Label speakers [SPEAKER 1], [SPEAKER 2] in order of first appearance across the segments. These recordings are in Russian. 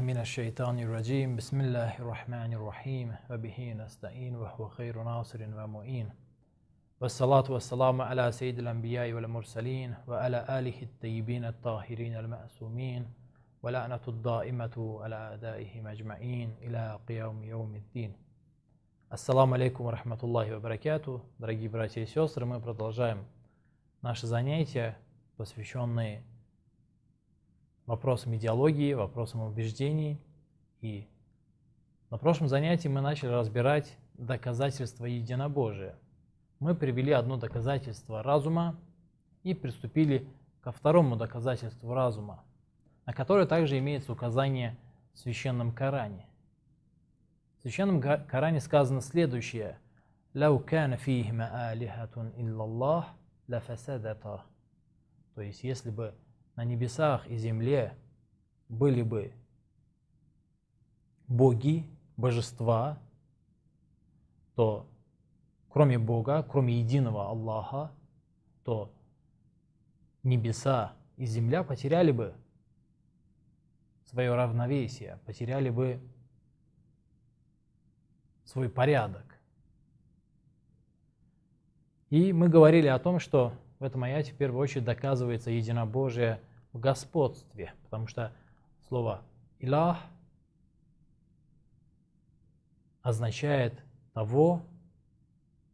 [SPEAKER 1] من الشيطان الرجيم بسم الله الرحمن الرحيم وبه نستعين وهو خير ناصر ومؤين والصلاة والسلام على سيد الأنبياء والمرسلين وعلى آله الطيبين الطاهرين المأسومين ولعنة الدائمة على أعدائهم مجمعين إلى قيام يوم الدين السلام عليكم ورحمة الله وبركاته дорогие братья и сестры, мы продолжаем наши занятия, посвященные вопросам идеологии, вопросам убеждений. И на прошлом занятии мы начали разбирать доказательства единобожия. Мы привели одно доказательство разума и приступили ко второму доказательству разума, на которое также имеется указание в Священном Коране. В Священном Коране сказано следующее – «Лау кана фихима алихатун иллаллах лафасадата». То есть, если бы на небесах и земле были бы боги, божества, то кроме Бога, кроме единого Аллаха, то небеса и земля потеряли бы свое равновесие, потеряли бы свой порядок. И мы говорили о том, что в этом аяте в первую очередь доказывается единобожие в господстве, потому что слово «илах» означает того,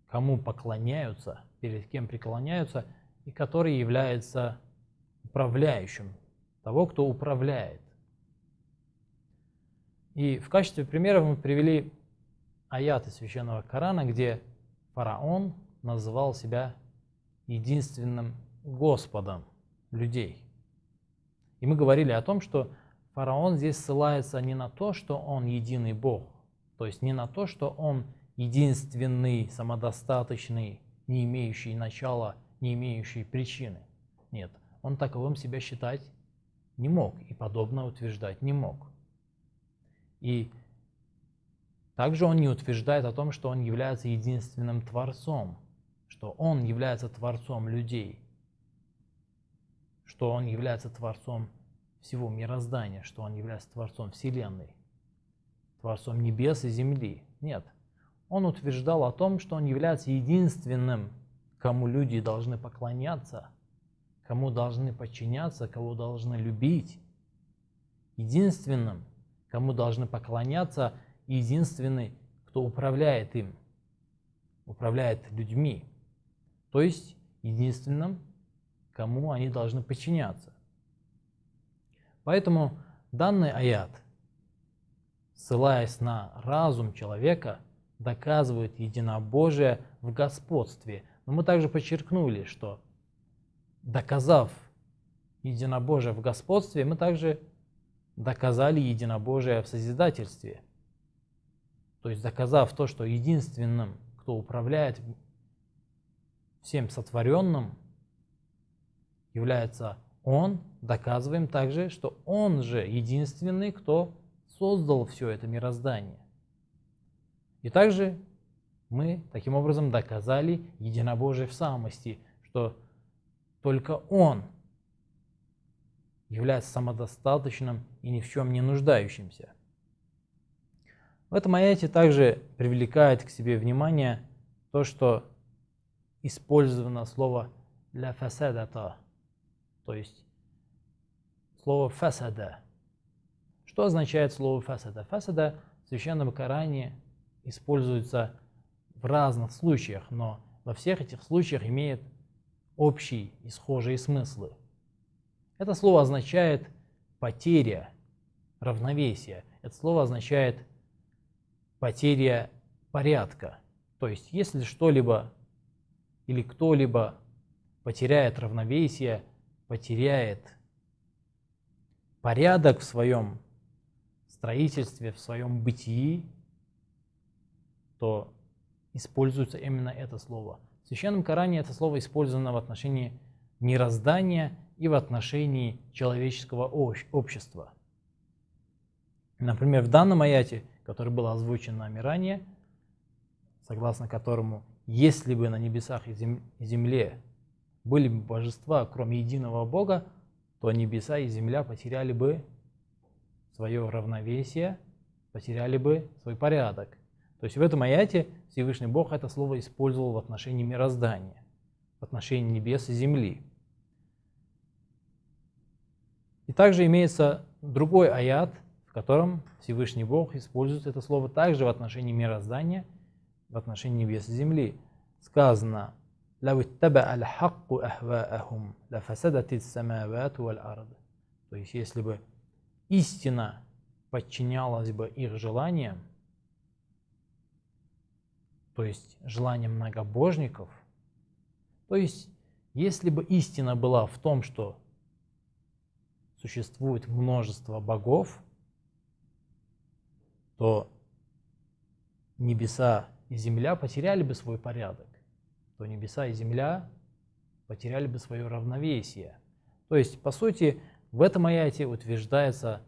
[SPEAKER 1] кому поклоняются, перед кем преклоняются, и который является управляющим, того, кто управляет. И в качестве примера мы привели аяты Священного Корана, где фараон называл себя единственным Господом людей – и мы говорили о том, что фараон здесь ссылается не на то, что он единый Бог, то есть не на то, что он единственный, самодостаточный, не имеющий начала, не имеющий причины. Нет, он таковым себя считать не мог и подобно утверждать не мог. И также он не утверждает о том, что он является единственным Творцом, что он является Творцом людей – что он является Творцом всего мироздания, что он является Творцом Вселенной, Творцом небес и земли. Нет. Он утверждал о том, что он является единственным, кому люди должны поклоняться, кому должны подчиняться, кого должны любить. Единственным, кому должны поклоняться, и единственный, кто управляет им, управляет людьми. То есть единственным, кому они должны подчиняться. Поэтому данный аят, ссылаясь на разум человека, доказывает единобожие в господстве. Но мы также подчеркнули, что доказав единобожие в господстве, мы также доказали единобожие в созидательстве. То есть доказав то, что единственным, кто управляет всем сотворенным, является Он, доказываем также, что Он же единственный, кто создал все это мироздание. И также мы таким образом доказали единобожие в самости, что только Он является самодостаточным и ни в чем не нуждающимся. В этом аяте также привлекает к себе внимание то, что использовано слово «ля фасадата» то есть слово «фасада». Что означает слово «фасада»? «Фасада» в Священном Коране используется в разных случаях, но во всех этих случаях имеет общий и схожие смыслы. Это слово означает потеря равновесия. Это слово означает потеря порядка. То есть, если что-либо или кто-либо потеряет равновесие – потеряет порядок в своем строительстве, в своем бытии, то используется именно это слово. В Священном Коране это слово использовано в отношении мироздания и в отношении человеческого общества. Например, в данном аяте, который был озвучен нами ранее, согласно которому «если бы на небесах и земле были бы божества, кроме единого Бога, то небеса и земля потеряли бы свое равновесие, потеряли бы свой порядок. То есть в этом аяте Всевышний Бог это слово использовал в отношении мироздания, в отношении небес и земли. И также имеется другой аят, в котором Всевышний Бог использует это слово также в отношении мироздания, в отношении небес и земли. Сказано – «Лау иттаба аль-хакку ахваахум, лафасадатит самават валь-ард». То есть, если бы истина подчинялась бы их желаниям, то есть желаниям многобожников, то есть если бы истина была в том, что существует множество богов, то небеса и земля потеряли бы свой порядок то небеса и земля потеряли бы свое равновесие. То есть, по сути, в этом аяте утверждается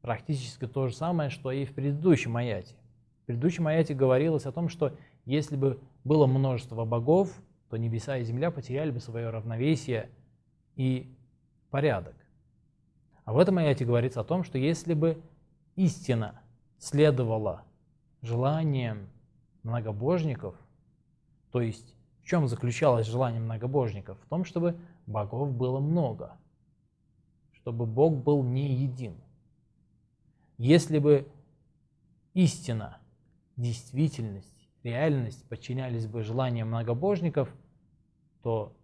[SPEAKER 1] практически то же самое, что и в предыдущем аяте. В предыдущем аяте говорилось о том, что если бы было множество богов, то небеса и земля потеряли бы свое равновесие и порядок. А в этом аяте говорится о том, что если бы истина следовала желаниям многобожников, то есть в чем заключалось желание многобожников? В том, чтобы богов было много, чтобы Бог был не един. Если бы истина, действительность, реальность подчинялись бы желаниям многобожников, то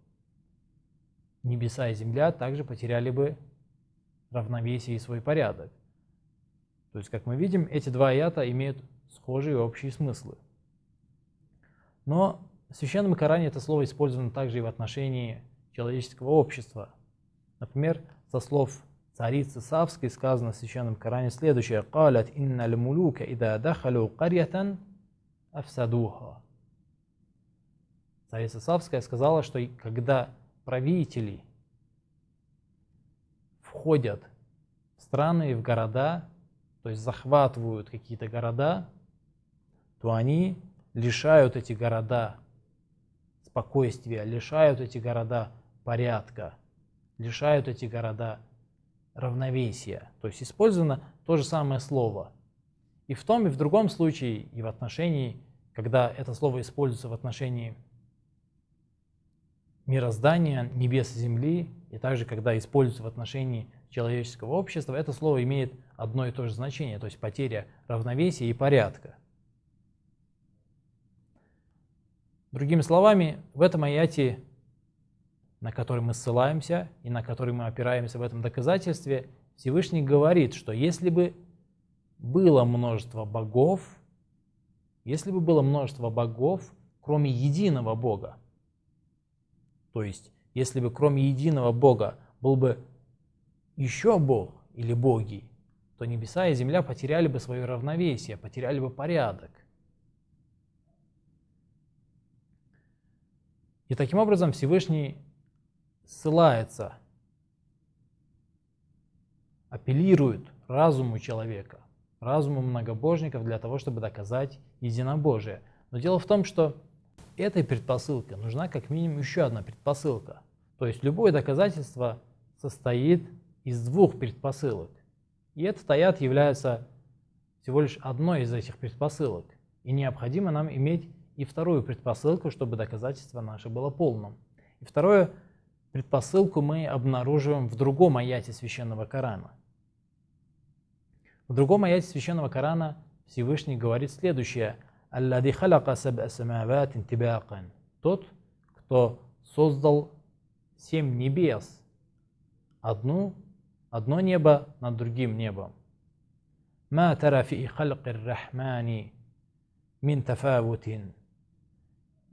[SPEAKER 1] небеса и земля также потеряли бы равновесие и свой порядок. То есть, как мы видим, эти два аята имеют схожие общие смыслы. Но в Священном Коране это слово использовано также и в отношении человеческого общества. Например, со слов царицы Савской сказано в Священном Коране следующее. «Калят инна мулюка ида дахалю карьятан афсадуха». Царица Савская сказала, что когда правители входят в страны и в города, то есть захватывают какие-то города, то они лишают эти города спокойствия, лишают эти города порядка, лишают эти города равновесия. То есть использовано то же самое слово. И в том, и в другом случае, и в отношении, когда это слово используется в отношении мироздания, небес и земли, и также когда используется в отношении человеческого общества, это слово имеет одно и то же значение, то есть потеря равновесия и порядка. Другими словами, в этом аяте, на который мы ссылаемся и на который мы опираемся в этом доказательстве, Всевышний говорит, что если бы было множество богов, если бы было множество богов, кроме единого Бога, то есть если бы кроме единого Бога был бы еще Бог или боги, то небеса и земля потеряли бы свое равновесие, потеряли бы порядок. И таким образом Всевышний ссылается, апеллирует разуму человека, разуму многобожников для того, чтобы доказать единобожие. Но дело в том, что этой предпосылке нужна как минимум еще одна предпосылка. То есть любое доказательство состоит из двух предпосылок. И этот аят является всего лишь одной из этих предпосылок. И необходимо нам иметь и вторую предпосылку, чтобы доказательство наше было полным. И вторую предпосылку мы обнаруживаем в другом аяте Священного Корана. В другом аяте Священного Корана Всевышний говорит следующее. «Аллади халяка Тот, кто создал семь небес, одну, одно небо над другим небом. «Ма тарафи халькир рахмани мин тафавутин»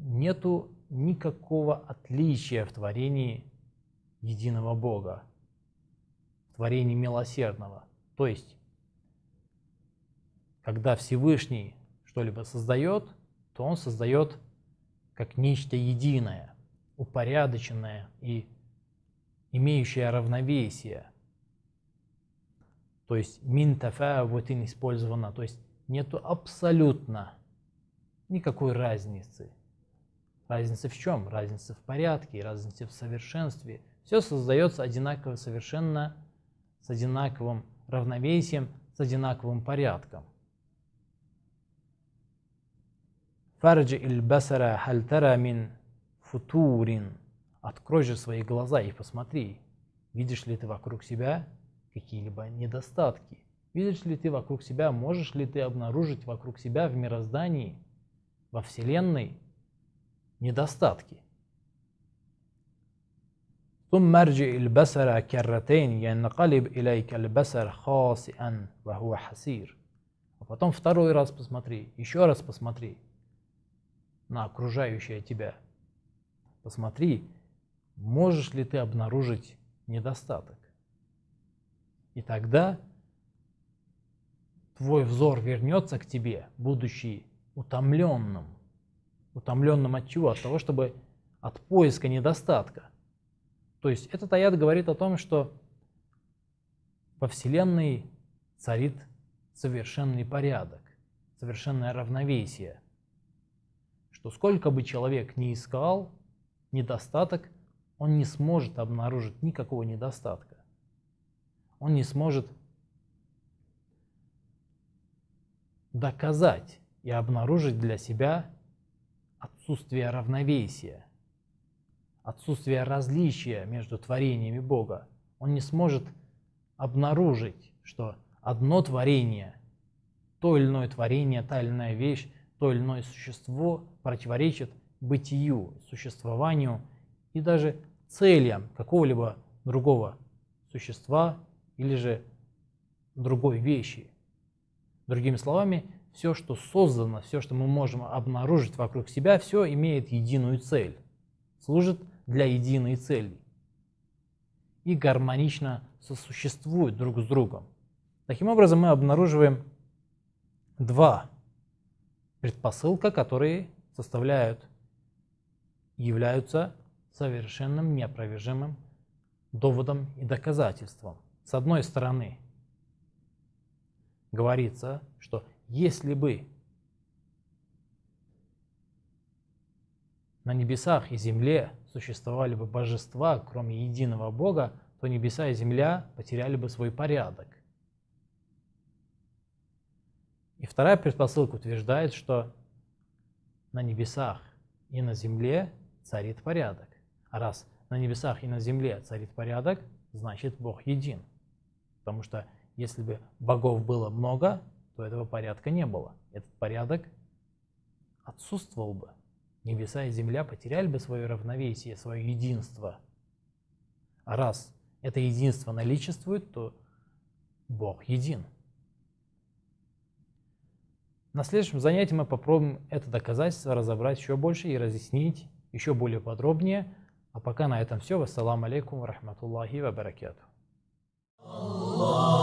[SPEAKER 1] нету никакого отличия в творении единого Бога, в творении милосердного. То есть, когда Всевышний что-либо создает, то он создает как нечто единое, упорядоченное и имеющее равновесие. То есть минтафа вот и не использована, то есть нету абсолютно никакой разницы – Разница в чем? Разница в порядке, разница в совершенстве. Все создается одинаково совершенно, с одинаковым равновесием, с одинаковым порядком. Фарджи иль басара хальтара мин футурин. Открой же свои глаза и посмотри, видишь ли ты вокруг себя какие-либо недостатки. Видишь ли ты вокруг себя, можешь ли ты обнаружить вокруг себя в мироздании, во Вселенной – недостатки. ثم ارجع البصر كرتين ينقلب إليك البصر خاسئا وهو حسير. А потом второй раз посмотри, еще раз посмотри на окружающее тебя. Посмотри, можешь ли ты обнаружить недостаток. И тогда твой взор вернется к тебе, будучи утомленным, Утомленным от чего? От того, чтобы от поиска недостатка. То есть этот аят говорит о том, что во Вселенной царит совершенный порядок, совершенное равновесие, что сколько бы человек ни искал недостаток, он не сможет обнаружить никакого недостатка. Он не сможет доказать и обнаружить для себя отсутствие равновесия, отсутствие различия между творениями Бога. Он не сможет обнаружить, что одно творение, то или иное творение, та или иная вещь, то или иное существо противоречит бытию, существованию и даже целям какого-либо другого существа или же другой вещи. Другими словами, все, что создано, все, что мы можем обнаружить вокруг себя, все имеет единую цель, служит для единой цели и гармонично сосуществует друг с другом. Таким образом, мы обнаруживаем два предпосылка, которые составляют, являются совершенным неопровержимым доводом и доказательством. С одной стороны, говорится, что если бы на небесах и земле существовали бы божества, кроме единого Бога, то небеса и земля потеряли бы свой порядок. И вторая предпосылка утверждает, что на небесах и на земле царит порядок. А раз на небесах и на земле царит порядок, значит Бог един. Потому что если бы богов было много, то этого порядка не было. Этот порядок отсутствовал бы. Небеса и земля потеряли бы свое равновесие, свое единство. А раз это единство наличествует, то Бог един. На следующем занятии мы попробуем это доказательство разобрать еще больше и разъяснить еще более подробнее. А пока на этом все. Вассаламу алейкум рахматуллахи ва Аллах.